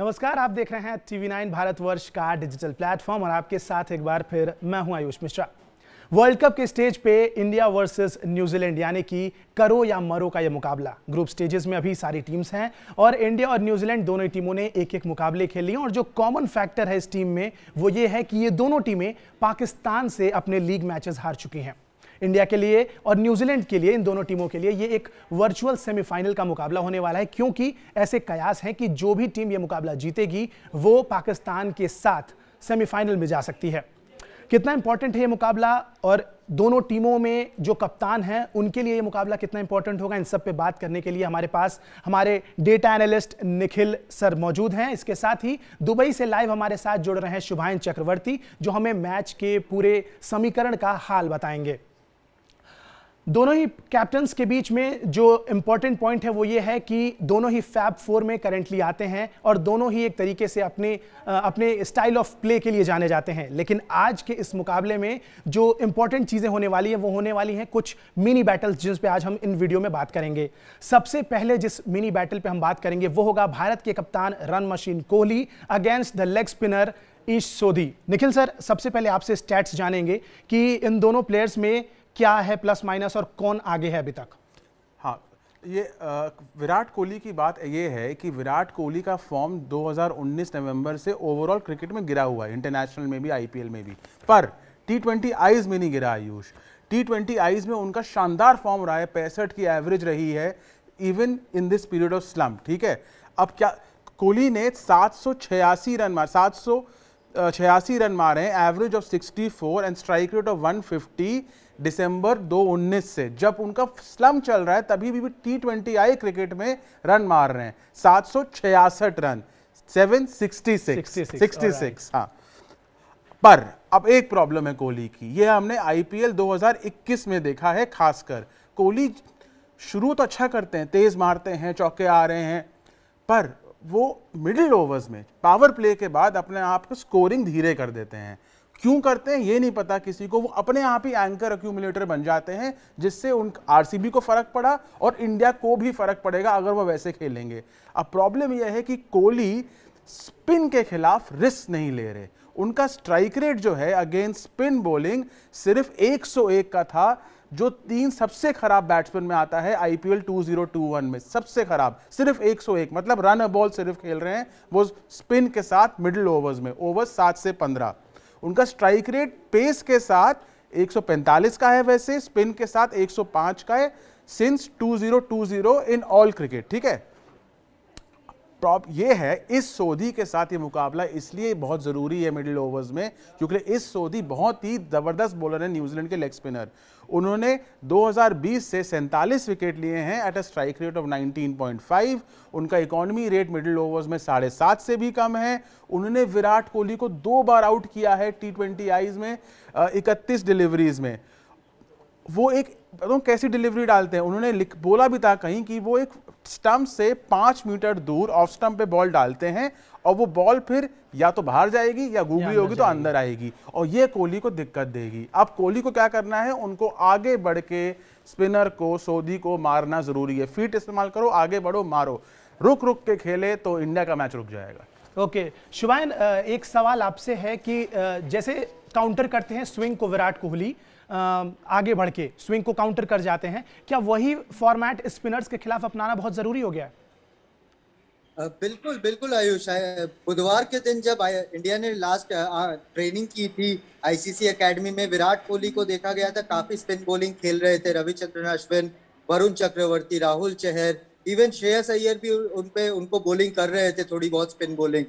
नमस्कार आप देख रहे हैं टीवी नाइन भारतवर्ष का डिजिटल प्लेटफॉर्म और आपके साथ एक बार फिर मैं हूं आयुष मिश्रा वर्ल्ड कप के स्टेज पे इंडिया वर्सेस न्यूजीलैंड यानी कि करो या मरो का यह मुकाबला ग्रुप स्टेजेस में अभी सारी टीम्स हैं और इंडिया और न्यूजीलैंड दोनों टीमों ने एक एक मुकाबले खेल लिए और जो कॉमन फैक्टर है इस टीम में वो ये है कि ये दोनों टीमें पाकिस्तान से अपने लीग मैचेस हार चुकी हैं इंडिया के लिए और न्यूजीलैंड के लिए इन दोनों टीमों के लिए ये एक वर्चुअल सेमीफाइनल का मुकाबला होने वाला है क्योंकि ऐसे कयास हैं कि जो भी टीम ये मुकाबला जीतेगी वो पाकिस्तान के साथ सेमीफाइनल में जा सकती है कितना इंपॉर्टेंट है ये मुकाबला और दोनों टीमों में जो कप्तान हैं उनके लिए ये मुकाबला कितना इंपॉर्टेंट होगा इन सब पे बात करने के लिए हमारे पास हमारे डेटा एनालिस्ट निखिल सर मौजूद हैं इसके साथ ही दुबई से लाइव हमारे साथ जुड़ रहे हैं शुभायन चक्रवर्ती जो हमें मैच के पूरे समीकरण का हाल बताएंगे दोनों ही कैप्टन्स के बीच में जो इंपॉर्टेंट पॉइंट है वो ये है कि दोनों ही फैब फोर में करेंटली आते हैं और दोनों ही एक तरीके से अपने अपने स्टाइल ऑफ प्ले के लिए जाने जाते हैं लेकिन आज के इस मुकाबले में जो इंपॉर्टेंट चीज़ें होने वाली हैं वो होने वाली हैं कुछ मिनी बैटल्स जिस पे आज हम इन वीडियो में बात करेंगे सबसे पहले जिस मिनी बैटल पर हम बात करेंगे वो होगा भारत के कप्तान run machine Kohli against the leg spinner Ish Sodhi Nikhil sir सबसे पहले आपसे स्टैट्स जानेंगे कि इन दोनों प्लेयर्स में क्या है प्लस माइनस और कौन आगे है अभी तक हाँ ये विराट कोहली की बात ये है कि विराट कोहली का फॉर्म 2019 नवंबर से ओवरऑल क्रिकेट में गिरा हुआ है इंटरनेशनल में भी आईपीएल में भी पर टी ट्वेंटी आईज में नहीं गिरा आयुष टी ट्वेंटी आईज में उनका शानदार फॉर्म रहा है पैंसठ की एवरेज रही है even in this period of slump ठीक है अब क्या कोहली ने सात रन मार सात छियासी रन मारे हैं average of 64 and strike rate of 150 दिसंबर 2019 से जब उनका स्लम चल रहा है तभी भी टी ट्वेंटी आई क्रिकेट में रन मार रहे हैं सात सौ छियासठ run seven sixty six sixty six हाँ पर अब एक प्रॉब्लम है कोहली की यह हमने आईपीएल 2021 में देखा है खासकर कोहली शुरू तो अच्छा करते हैं तेज़ मारते हैं चौके आ रहे हैं पर वो मिडिल ओवर्स में पावर प्ले के बाद अपने आप को स्कोरिंग धीरे कर देते हैं क्यों करते हैं ये नहीं पता किसी को वो अपने आप ही एंकर अक्यूमुलेटर बन जाते हैं जिससे उन आरसीबी को फर्क पड़ा और इंडिया को भी फर्क पड़ेगा अगर वो वैसे खेलेंगे अब प्रॉब्लम यह है कि कोहली स्पिन के खिलाफ रिस्क नहीं ले रहे उनका स्ट्राइक रेट जो है अगेंस्ट स्पिन बॉलिंग सिर्फ 101 का था जो तीन सबसे खराब बैट्समैन में आता है आईपीएल 2021 में सबसे खराब सिर्फ 101 मतलब रन बॉल सिर्फ खेल रहे हैं वो स्पिन के साथ मिडिल ओवर्स में ओवर्स सात से पंद्रह उनका स्ट्राइक रेट पेस के साथ 145 का है वैसे स्पिन के साथ 105 का है सिंस 2020 इन ऑल क्रिकेट ठीक है प्रॉप ये है इस सोधी के साथ ये मुकाबला इसलिए बहुत ज़रूरी है मिडिल ओवर्स में क्योंकि इस सोधी बहुत ही ज़बरदस्त बॉलर है न्यूजीलैंड के लेग स्पिनर उन्होंने 2020 से सैंतालीस विकेट लिए हैं at a strike rate of 19.5 उनका इकोनॉमी रेट मिडिल ओवर्स में साढ़े सात से भी कम है उन्होंने विराट कोहली को दो बार आउट किया है टी ट्वेंटी आईज में इकतीस डिलीवरीज में वो एक तो कैसी डिलीवरी डालते हैं उन्होंने लिख बोला भी था कहीं कि वो एक स्टम्प से पाँच मीटर दूर ऑफ स्टम्प पे बॉल डालते हैं और वो बॉल फिर या तो बाहर जाएगी या गूगली होगी तो अंदर आएगी और ये कोहली को दिक्कत देगी अब कोहली को क्या करना है उनको आगे बढ़ के स्पिनर को सोदी को मारना ज़रूरी है फीट इस्तेमाल करो आगे बढ़ो मारो रुक रुक के खेले तो इंडिया का मैच रुक जाएगा ओके okay. शुभान एक सवाल आपसे है कि जैसे काउंटर करते हैं स्विंग को विराट कोहली आगे बढ़ के स्विंग को काउंटर कर जाते हैं क्या वही फॉर्मेट स्पिनर्स के खिलाफ अपनाना बहुत ज़रूरी हो गया है बिल्कुल बिल्कुल आयुष बुधवार के दिन जब इंडिया ने लास्ट ट्रेनिंग की थी आईसीसी एकेडमी में विराट कोहली को देखा गया था काफी स्पिन बॉलिंग खेल रहे थे रविचंद्रन अश्विन वरुण चक्रवर्ती राहुल चहर इवन श्रेयस अय्यर भी उनपे उनको बॉलिंग कर रहे थे थोड़ी बहुत स्पिन बॉलिंग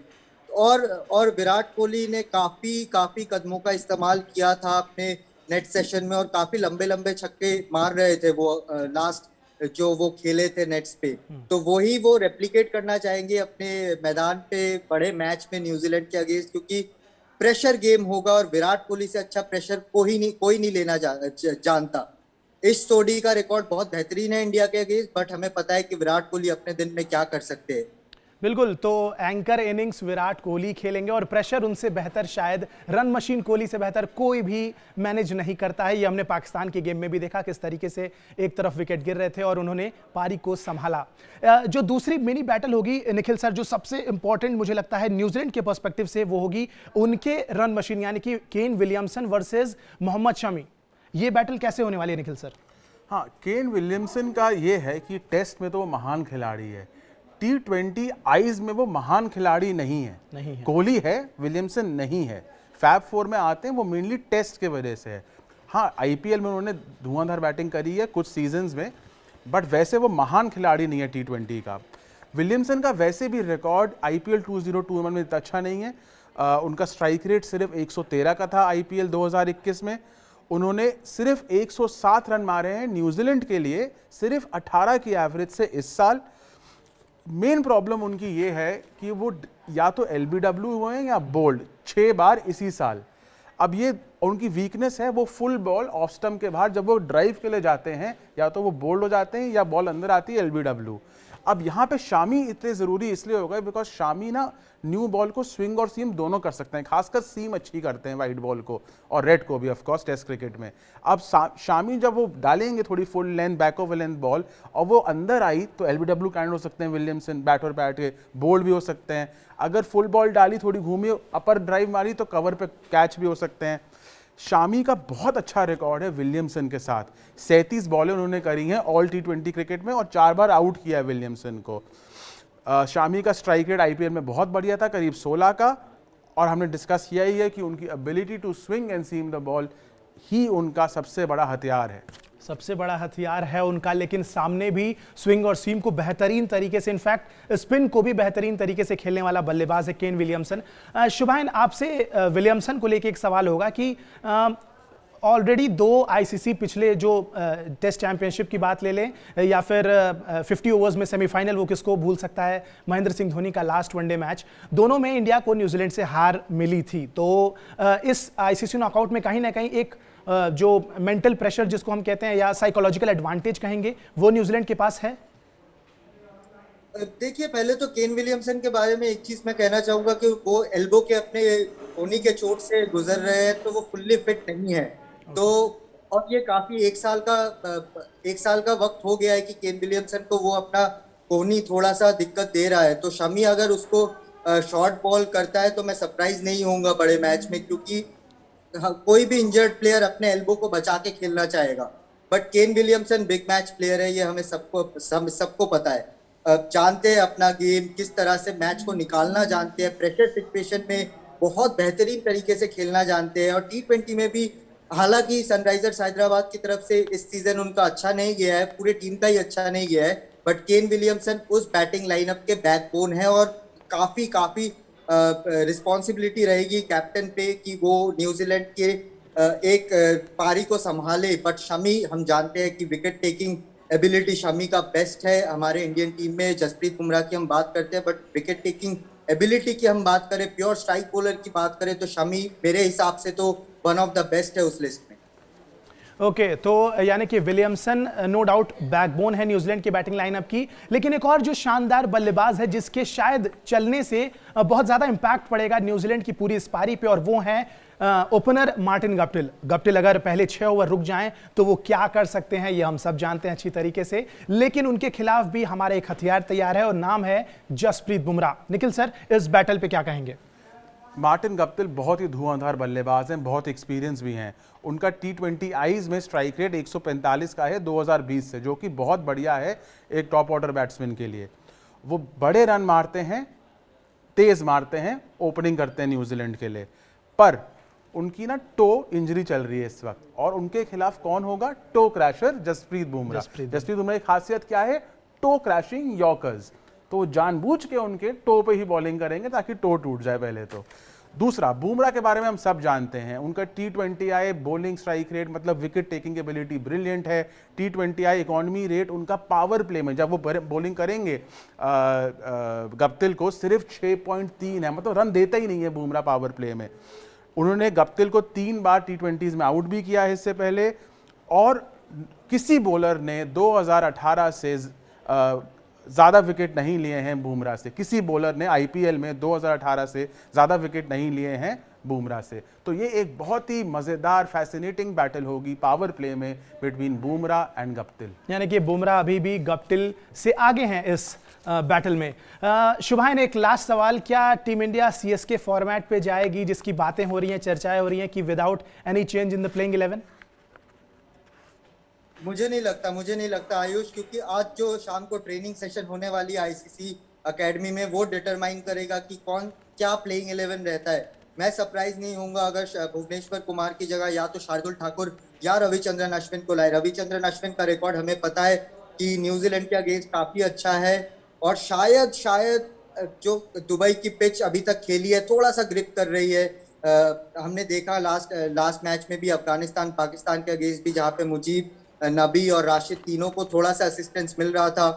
और और विराट कोहली ने काफी काफी कदमों का इस्तेमाल किया था अपने नेट सेशन में और काफी लंबे लंबे छक्के मार रहे थे वो लास्ट जो वो खेले थे नेट्स पे हम्म। तो वही वो, वो करना चाहेंगे अपने मैदान पे बड़े मैच में न्यूजीलैंड के अगेंस्ट क्योंकि प्रेशर गेम होगा और विराट कोहली से अच्छा प्रेशर कोई नहीं कोई नहीं लेना जा, जानता इस सोडी का रिकॉर्ड बहुत बेहतरीन है इंडिया के अगेंस्ट बट हमें पता है कि विराट कोहली अपने दिन में क्या कर सकते हैं बिल्कुल तो एंकर इनिंग्स विराट कोहली खेलेंगे और प्रेशर उनसे बेहतर शायद रन मशीन कोहली से बेहतर कोई भी मैनेज नहीं करता है ये हमने पाकिस्तान के गेम में भी देखा किस तरीके से एक तरफ विकेट गिर रहे थे और उन्होंने पारी को संभाला जो दूसरी मिनी बैटल होगी निखिल सर जो सबसे इंपॉर्टेंट मुझे लगता है न्यूजीलैंड के परस्पेक्टिव से वो होगी उनके रन मशीन यानी कि Kane Williamson versus Mohammed Shami ये बैटल कैसे होने वाली है निखिल सर हाँ केन विलियमसन का ये है कि टेस्ट में तो वो महान खिलाड़ी है टी ट्वेंटी आईज में वो महान खिलाड़ी नहीं है नहीं कोहली है विलियमसन नहीं है फैब फोर में आते हैं वो मेनली टेस्ट के वजह से है हाँ आई में उन्होंने धुआंधार बैटिंग करी है कुछ सीजन्स में बट वैसे वो महान खिलाड़ी नहीं है टी ट्वेंटी का विलियमसन का वैसे भी record I P L two zero two one में इतना अच्छा नहीं है आ, उनका स्ट्राइक रेट सिर्फ 113 का था आई पी एल 2021 में उन्होंने सिर्फ 107 रन मारे हैं न्यूजीलैंड के लिए सिर्फ 18 की एवरेज से इस साल मेन प्रॉब्लम उनकी ये है कि वो या तो एल बी डब्ल्यू हुए हैं या बोल्ड छः बार इसी साल अब ये उनकी वीकनेस है वो फुल बॉल ऑफ स्टम्प के बाहर जब वो ड्राइव के लिए जाते हैं या तो वो बोल्ड हो जाते हैं या बॉल अंदर आती है एल बी डब्ल्यू अब यहाँ पे शामी इतने ज़रूरी इसलिए हो गए बिकॉज शामी ना न्यू बॉल को स्विंग और सीम दोनों कर सकते हैं खासकर सीम अच्छी करते हैं वाइट बॉल को और रेड को भी ऑफकोर्स टेस्ट क्रिकेट में अब शामी जब वो डालेंगे थोड़ी full length back of length ball और वो अंदर आई तो एल बी डब्ल्यू कैंड हो सकते हैं विलियमसन बैट और बैट के बोल्ड भी हो सकते हैं अगर फुल बॉल डाली थोड़ी घूमी अपर ड्राइव मारी तो कवर पर कैच भी हो सकते हैं शामी का बहुत अच्छा रिकॉर्ड है विलियमसन के साथ सैंतीस बॉलें उन्होंने करी हैं ऑल टी ट्वेंटी क्रिकेट में और चार बार आउट किया है विलियमसन को शामी का स्ट्राइक रेट आईपीएल में बहुत बढ़िया था करीब 16 का और हमने डिस्कस किया ही है कि उनकी ability to swing and seam the ball ही उनका सबसे बड़ा हथियार है सबसे बड़ा हथियार है उनका लेकिन सामने भी स्विंग और सीम को बेहतरीन तरीके से इनफैक्ट स्पिन को भी बेहतरीन तरीके से खेलने वाला बल्लेबाज है केन विलियमसन शुभान आपसे विलियमसन को लेकर एक सवाल होगा कि ऑलरेडी दो आईसीसी पिछले जो टेस्ट चैंपियनशिप की बात ले लें या फिर 50 ओवर्स में सेमीफाइनल वो किसको भूल सकता है महेंद्र सिंह धोनी का लास्ट वनडे मैच दोनों में इंडिया को न्यूजीलैंड से हार मिली थी तो इस आईसीसी नॉकआउट में कहीं ना कहीं एक जो मेंटल प्रेशर जिसको हम कहते हैं या साइकोलॉजिकल एडवांटेज कहेंगे वो न्यूजीलैंड के पास है देखिए पहले तो केन विलियमसन के बारे में एक चीज मैं कहना चाहूंगा कि वो एल्बो के अपने होनी के चोट से गुजर रहे हैं तो वो फुल्ली फिट नहीं है तो और ये काफी एक साल का एक साल का वक्त हो गया है कि केन विलियमसन को वो अपना कोहनी थोड़ा सा दिक्कत दे रहा है तो शमी अगर उसको शॉर्ट बॉल करता है तो मैं सरप्राइज नहीं होऊंगा बड़े मैच में क्योंकि हाँ, कोई भी इंजर्ड प्लेयर अपने एल्बो को बचा के खेलना चाहेगा but Kane Williamson big match player है ये हमें सबको सब, सबको पता है जानते हैं अपना गेम किस तरह से मैच को निकालना जानते हैं प्रेशर सिचुएशन में बहुत बेहतरीन तरीके से खेलना जानते हैं और टी ट्वेंटी में भी हालांकि सनराइजर्स हैदराबाद की तरफ से इस सीजन उनका अच्छा नहीं गया है पूरे टीम का ही अच्छा नहीं गया है बट केन विलियमसन उस बैटिंग लाइनअप के बैकबोन है और काफी काफी रिस्पॉन्सिबिलिटी रहेगी कैप्टन पे कि वो न्यूजीलैंड के एक पारी को संभाले बट शमी हम जानते हैं कि विकेट टेकिंग एबिलिटी शमी का बेस्ट है हमारे इंडियन टीम में जसप्रीत बुमराह की हम बात करते हैं बट विकेट टेकिंग एबिलिटी की हम बात करें प्योर स्ट्राइक बोलर की बात करें तो शमी मेरे हिसाब से तो वन ऑफ द बेस्ट है उस लिस्ट में ओके okay, तो uh, यानी कि विलियमसन नो डाउट बैकबोन है न्यूजीलैंड की बैटिंग लाइनअप की लेकिन एक और जो शानदार बल्लेबाज है जिसके शायद चलने से uh, बहुत ज़्यादा इंपैक्ट पड़ेगा न्यूजीलैंड की पूरी स्पारी पे और वो है ओपनर मार्टिन गप्टिल गप्टिल अगर पहले छः ओवर रुक जाएं तो वो क्या कर सकते हैं ये हम सब जानते हैं अच्छी तरीके से लेकिन उनके खिलाफ भी हमारा एक हथियार तैयार है और नाम है जसप्रीत बुमराह निखिल सर इस बैटल पर क्या कहेंगे मार्टिन गप्तिल बहुत ही धुआंधार बल्लेबाज हैं बहुत एक्सपीरियंस भी हैं उनका टी ट्वेंटी आईज में स्ट्राइक रेट 145 का है 2020 से जो कि बहुत बढ़िया है एक टॉप ऑर्डर बैट्समैन के लिए वो बड़े रन मारते हैं तेज़ मारते हैं ओपनिंग करते हैं न्यूजीलैंड के लिए पर उनकी ना टो इंजरी चल रही है इस वक्त और उनके खिलाफ कौन होगा टो क्रैशर जसप्रीत बुमराह जसप्रीत बुमराह की खासियत क्या है टो क्रैशिंग यॉकर्स तो वो जानबूझ के उनके टो पे ही बॉलिंग करेंगे ताकि टो टूट जाए पहले तो दूसरा बुमराह के बारे में हम सब जानते हैं उनका T twenty I bowling strike rate मतलब विकेट टेकिंग एबिलिटी ब्रिलियंट है T twenty I economy rate उनका पावर प्ले में जब वो बॉलिंग करेंगे गप्तिल को सिर्फ 6.3 है मतलब रन देता ही नहीं है बुमराह पावर प्ले में उन्होंने गप्तिल को तीन बार टी ट्वेंटीज़ में आउट भी किया है इससे पहले और किसी बॉलर ने 2018 से ज़्यादा विकेट नहीं लिए हैं बुमराह से किसी बॉलर ने आई में 2018 से ज़्यादा विकेट नहीं लिए हैं बुमराह से तो ये एक बहुत ही मज़ेदार फैसिनेटिंग बैटल होगी पावर प्ले में बिटवीन बुमराह एंड गप्टिल यानी कि बुमराह अभी भी गप्टिल से आगे हैं इस बैटल में ने एक लास्ट सवाल क्या टीम इंडिया सीएसके फॉर्मेट पे जाएगी जिसकी बातें हो रही हैं चर्चाएं हो रही हैं कि without any change in the playing eleven मुझे नहीं लगता मुझे नहीं लगता आयुष क्योंकि आज जो शाम को ट्रेनिंग सेशन होने वाली आईसीसी एकेडमी में वो डिटरमाइन करेगा कि कौन क्या प्लेइंग इलेवन रहता है मैं सरप्राइज नहीं होऊंगा अगर भुवनेश्वर कुमार की जगह या तो शार्दुल ठाकुर या रविचंद्रन अश्विन को लाए रविचंद्रन अश्विन का रिकॉर्ड हमें पता है कि न्यूजीलैंड के अगेंस्ट काफी अच्छा है और शायद शायद जो दुबई की पिच अभी तक खेली है थोड़ा सा ग्रिप कर रही है आ, हमने देखा लास्ट लास्ट मैच में भी अफगानिस्तान पाकिस्तान के अगेंस्ट भी जहाँ पे मुजीब नबी और राशिद तीनों को थोड़ा सा असिस्टेंस मिल रहा था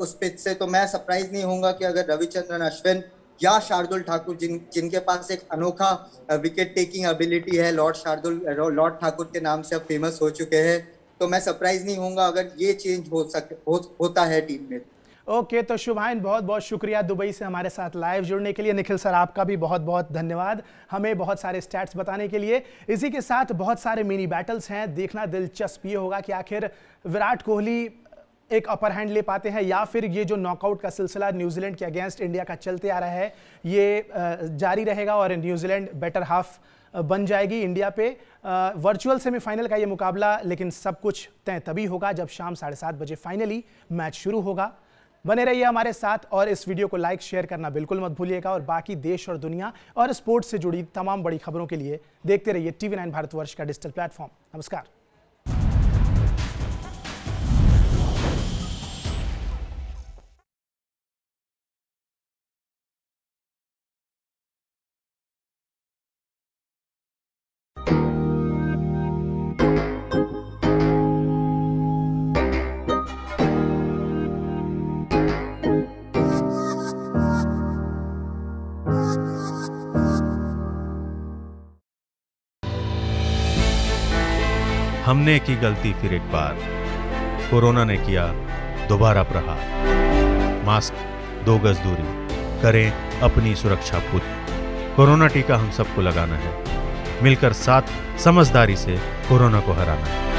उस पिच से तो मैं सरप्राइज नहीं होऊंगा कि अगर रविचंद्रन अश्विन या शार्दुल ठाकुर जिन जिनके पास एक अनोखा विकेट टेकिंग एबिलिटी है लॉर्ड शार्दुल लॉर्ड ठाकुर के नाम से अब फेमस हो चुके हैं तो मैं सरप्राइज नहीं होऊंगा अगर ये चेंज हो सक हो, होता है टीम में ओके तो शुभाइन बहुत बहुत शुक्रिया दुबई से हमारे साथ लाइव जुड़ने के लिए निखिल सर आपका भी बहुत बहुत धन्यवाद हमें बहुत सारे स्टैट्स बताने के लिए इसी के साथ बहुत सारे मिनी बैटल्स हैं देखना दिलचस्प ये होगा कि आखिर विराट कोहली एक अपर हैंड ले पाते हैं या फिर ये जो नॉकआउट का सिलसिला न्यूजीलैंड के अगेंस्ट इंडिया का चलते आ रहा है ये जारी रहेगा और न्यूजीलैंड बेटर हाफ बन जाएगी इंडिया पे वर्चुअल सेमीफाइनल का ये मुकाबला लेकिन सब कुछ तय तभी होगा जब शाम साढ़े सात बजे फाइनली मैच शुरू होगा बने रहिए हमारे साथ और इस वीडियो को लाइक शेयर करना बिल्कुल मत भूलिएगा और बाकी देश और दुनिया और स्पोर्ट्स से जुड़ी तमाम बड़ी खबरों के लिए देखते रहिए टीवी नाइन भारतवर्ष का डिजिटल प्लेटफॉर्म नमस्कार हमने की गलती फिर एक बार कोरोना ने किया दोबारा प्रहार मास्क दो गज दूरी करें अपनी सुरक्षा पूरी कोरोना टीका हम सबको लगाना है मिलकर साथ समझदारी से कोरोना को हराना है